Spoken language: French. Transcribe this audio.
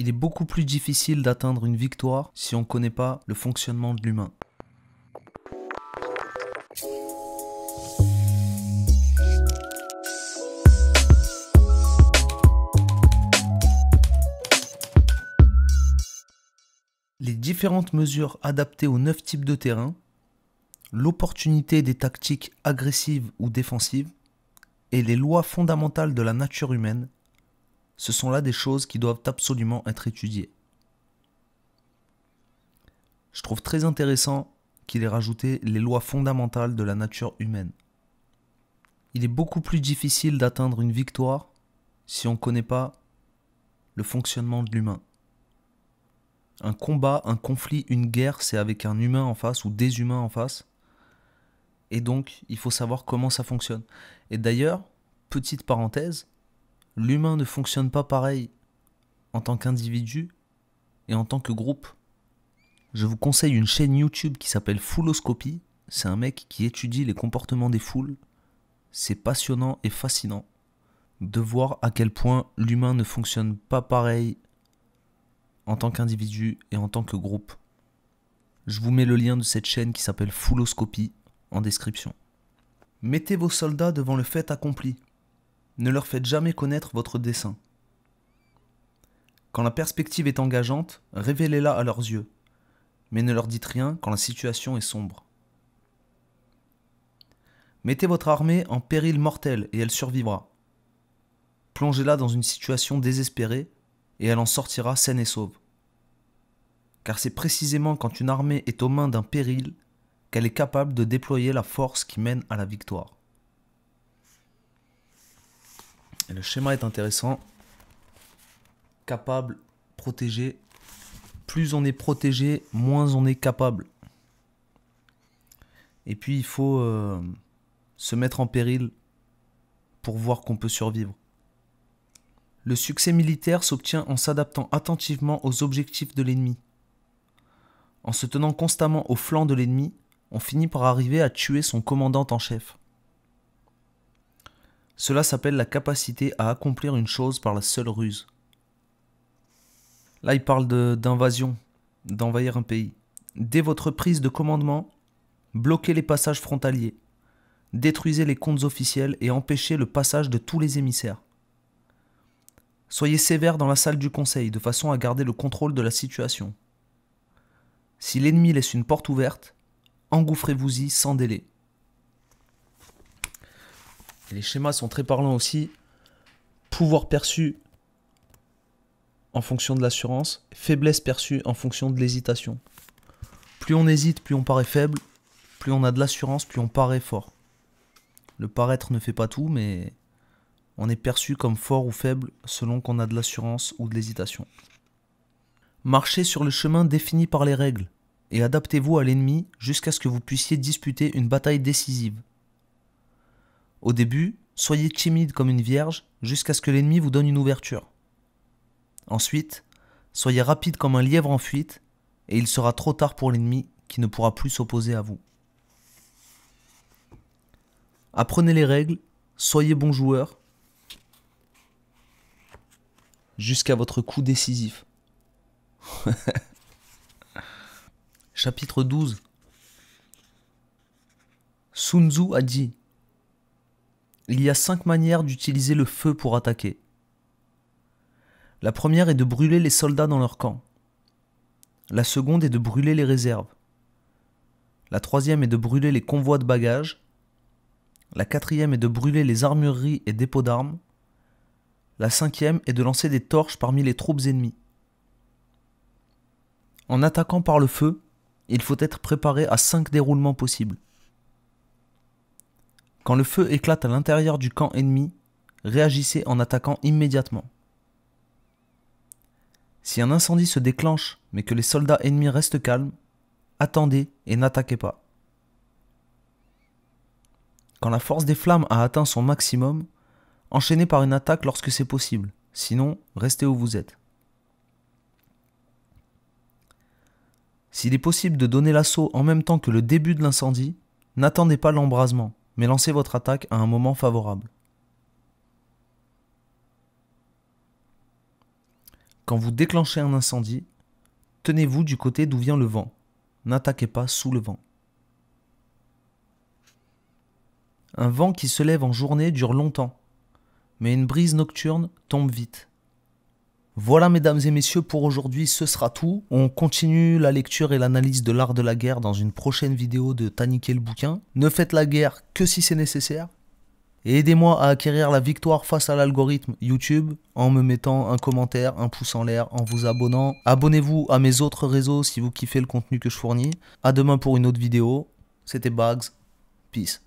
Il est beaucoup plus difficile d'atteindre une victoire si on ne connaît pas le fonctionnement de l'humain. Les différentes mesures adaptées aux neuf types de terrain, l'opportunité des tactiques agressives ou défensives, et les lois fondamentales de la nature humaine ce sont là des choses qui doivent absolument être étudiées. Je trouve très intéressant qu'il ait rajouté les lois fondamentales de la nature humaine. Il est beaucoup plus difficile d'atteindre une victoire si on ne connaît pas le fonctionnement de l'humain. Un combat, un conflit, une guerre, c'est avec un humain en face ou des humains en face. Et donc, il faut savoir comment ça fonctionne. Et d'ailleurs, petite parenthèse, l'humain ne fonctionne pas pareil en tant qu'individu et en tant que groupe. Je vous conseille une chaîne YouTube qui s'appelle Fouloscopie. C'est un mec qui étudie les comportements des foules. C'est passionnant et fascinant de voir à quel point l'humain ne fonctionne pas pareil en tant qu'individu et en tant que groupe. Je vous mets le lien de cette chaîne qui s'appelle Fouloscopie en description. Mettez vos soldats devant le fait accompli ne leur faites jamais connaître votre dessein. Quand la perspective est engageante, révélez-la à leurs yeux, mais ne leur dites rien quand la situation est sombre. Mettez votre armée en péril mortel et elle survivra. Plongez-la dans une situation désespérée et elle en sortira saine et sauve. Car c'est précisément quand une armée est aux mains d'un péril qu'elle est capable de déployer la force qui mène à la victoire. le schéma est intéressant. Capable, protégé. Plus on est protégé, moins on est capable. Et puis il faut euh, se mettre en péril pour voir qu'on peut survivre. Le succès militaire s'obtient en s'adaptant attentivement aux objectifs de l'ennemi. En se tenant constamment au flanc de l'ennemi, on finit par arriver à tuer son commandant en chef. Cela s'appelle la capacité à accomplir une chose par la seule ruse. Là, il parle d'invasion, d'envahir un pays. Dès votre prise de commandement, bloquez les passages frontaliers, détruisez les comptes officiels et empêchez le passage de tous les émissaires. Soyez sévère dans la salle du conseil de façon à garder le contrôle de la situation. Si l'ennemi laisse une porte ouverte, engouffrez-vous-y sans délai. Les schémas sont très parlants aussi. Pouvoir perçu en fonction de l'assurance, faiblesse perçue en fonction de l'hésitation. Plus on hésite, plus on paraît faible, plus on a de l'assurance, plus on paraît fort. Le paraître ne fait pas tout, mais on est perçu comme fort ou faible selon qu'on a de l'assurance ou de l'hésitation. Marchez sur le chemin défini par les règles et adaptez-vous à l'ennemi jusqu'à ce que vous puissiez disputer une bataille décisive. Au début, soyez timide comme une vierge jusqu'à ce que l'ennemi vous donne une ouverture. Ensuite, soyez rapide comme un lièvre en fuite et il sera trop tard pour l'ennemi qui ne pourra plus s'opposer à vous. Apprenez les règles, soyez bon joueur jusqu'à votre coup décisif. Chapitre 12 Sun Tzu a dit il y a cinq manières d'utiliser le feu pour attaquer. La première est de brûler les soldats dans leur camp. La seconde est de brûler les réserves. La troisième est de brûler les convois de bagages. La quatrième est de brûler les armureries et dépôts d'armes. La cinquième est de lancer des torches parmi les troupes ennemies. En attaquant par le feu, il faut être préparé à cinq déroulements possibles. Quand le feu éclate à l'intérieur du camp ennemi, réagissez en attaquant immédiatement. Si un incendie se déclenche mais que les soldats ennemis restent calmes, attendez et n'attaquez pas. Quand la force des flammes a atteint son maximum, enchaînez par une attaque lorsque c'est possible, sinon restez où vous êtes. S'il est possible de donner l'assaut en même temps que le début de l'incendie, n'attendez pas l'embrasement mais lancez votre attaque à un moment favorable. Quand vous déclenchez un incendie, tenez-vous du côté d'où vient le vent. N'attaquez pas sous le vent. Un vent qui se lève en journée dure longtemps, mais une brise nocturne tombe vite. Voilà mesdames et messieurs, pour aujourd'hui ce sera tout. On continue la lecture et l'analyse de l'art de la guerre dans une prochaine vidéo de Taniquer le bouquin. Ne faites la guerre que si c'est nécessaire. Et aidez-moi à acquérir la victoire face à l'algorithme YouTube en me mettant un commentaire, un pouce en l'air, en vous abonnant. Abonnez-vous à mes autres réseaux si vous kiffez le contenu que je fournis. A demain pour une autre vidéo. C'était Bugs. Peace.